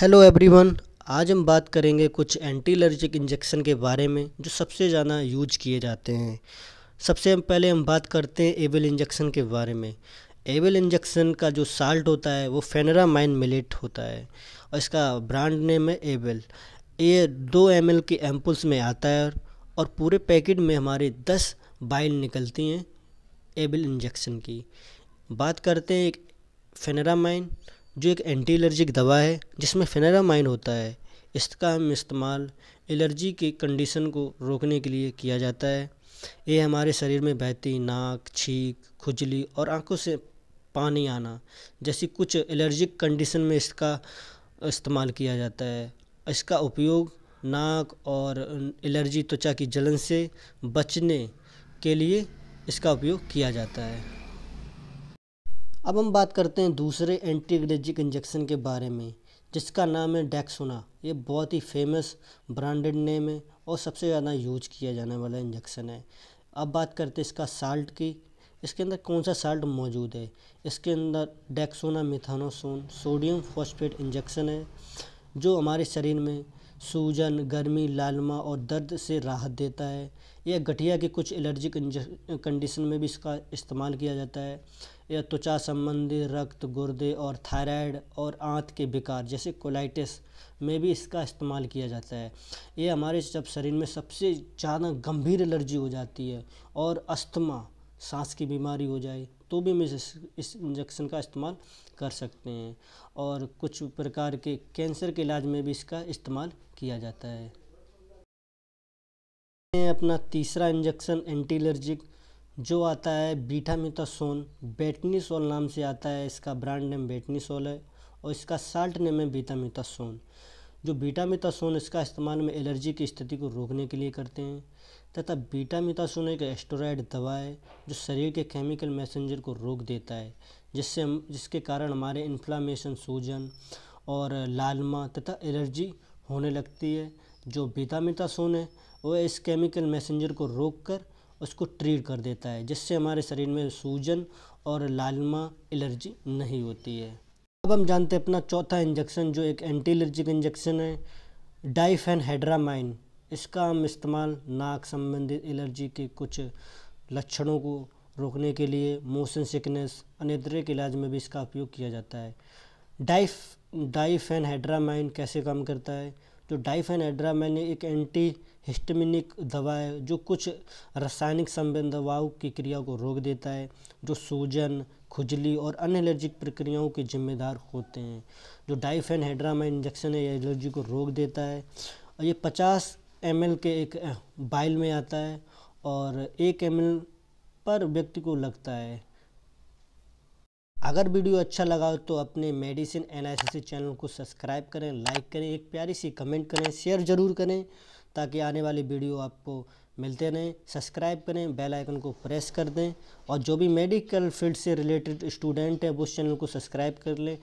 hello everyone आज हम बात करेंगे कुछ एंटी एलर्जिक इंजेक्शन के बारे में जो सबसे ज़्यादा यूज किए जाते हैं सबसे हम पहले हम बात करते हैं एबल इंजेक्शन के बारे में एबल इंजेक्शन का जो साल्ट होता है वो फेनरामाइन मिलेट होता है और इसका ब्रांड नेम है एबल ये दो एम के एम्पल्स में आता है और पूरे पैकेट में हमारे दस बाइल निकलती हैं एबल इंजेक्शन की बात करते हैं एक फेनरामाइन जो एक एंटी एलर्जिक दवा है जिसमें फेनारामाइन होता है इसका हम इस्तेमाल एलर्जी के कंडीशन को रोकने के लिए किया जाता है ये हमारे शरीर में बहती नाक छींक खुजली और आंखों से पानी आना जैसी कुछ एलर्जिक कंडीशन में इसका इस्तेमाल किया जाता है इसका उपयोग नाक और एलर्जी त्वचा की जलन से बचने के लिए इसका उपयोग किया जाता है अब हम बात करते हैं दूसरे एंटीएलर्जिक इंजेक्शन के बारे में जिसका नाम है डैक्सोना ये बहुत ही फेमस ब्रांडेड नेम है और सबसे ज़्यादा यूज किया जाने वाला इंजेक्शन है अब बात करते हैं इसका साल्ट की इसके अंदर कौन सा साल्ट मौजूद है इसके अंदर डैक्सोना मिथानोसोन सोडियम फॉस्फेट इंजेक्शन है जो हमारे शरीर में सूजन गर्मी लालमा और दर्द से राहत देता है यह गठिया की कुछ एलर्जिक कंडीशन में भी इसका इस्तेमाल किया जाता है यह त्वचा संबंधी रक्त गुर्दे और थायराइड और आंत के विकार जैसे कोलाइटिस में भी इसका इस्तेमाल किया जाता है यह हमारे जब शरीर में सबसे ज़्यादा गंभीर एलर्जी हो जाती है और अस्थमा सांस की बीमारी हो जाए तो भी हम इस इस इंजेक्शन का इस्तेमाल कर सकते हैं और कुछ प्रकार के कैंसर के इलाज में भी इसका इस्तेमाल किया जाता है अपना तीसरा इंजेक्शन एंटी एलर्जिक जो आता है बीठा मिथासोन बेटनीसोल नाम से आता है इसका ब्रांड नेम बेटनीसोल है और इसका साल्ट नेम है बीटा मिथासोन जो बीटा मितासोन इसका इस्तेमाल हम एलर्जी की स्थिति को रोकने के लिए करते हैं तथा बीटा मितासोन एक एस्टोराइड दवा है जो शरीर के केमिकल मैसेंजर को रोक देता है जिससे जिसके कारण हमारे इन्फ्लामेशन सूजन और लालमा तथा एलर्जी होने लगती है जो बीटा सोन है वह इस केमिकल मैसेंजर को रोक कर उसको ट्रीट कर देता है जिससे हमारे शरीर में सूजन और लालमा एलर्जी नहीं होती है अब हम जानते हैं अपना चौथा इंजेक्शन जो एक एंटी एलर्जिक इंजेक्शन है डाइफेन हेड्रामाइन इसका हम इस्तेमाल नाक संबंधित एलर्जी के कुछ लक्षणों को रोकने के लिए मोशन सिकनेस अनिद्रे के इलाज में भी इसका उपयोग किया जाता है डाइफ डाइफेन हेड्रामाइन कैसे काम करता है जो तो डाइफेन मैंने एक एंटी हिस्टमिनिक दवा है जो कुछ रासायनिक संबंध दवाओं की क्रिया को रोक देता है जो सूजन खुजली और अन एलर्जिक प्रक्रियाओं के जिम्मेदार होते हैं जो डाइफेन डाइफेनहाइड्रामाइन इंजेक्शन है एलर्जी को रोक देता है और ये 50 एम के एक बाइल में आता है और एक एम पर व्यक्ति को लगता है अगर वीडियो अच्छा लगा हो तो अपने मेडिसिन एनालिसिस चैनल को सब्सक्राइब करें लाइक करें एक प्यारी सी कमेंट करें शेयर ज़रूर करें ताकि आने वाली वीडियो आपको मिलते रहें सब्सक्राइब करें बेल आइकन को प्रेस कर दें और जो भी मेडिकल फील्ड से रिलेटेड स्टूडेंट है उस चैनल को सब्सक्राइब कर लें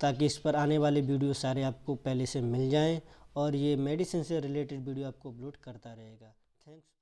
ताकि इस पर आने वाले वीडियो सारे आपको पहले से मिल जाएँ और ये मेडिसिन से रिलेटेड वीडियो आपको अपलोड करता रहेगा थैंक्स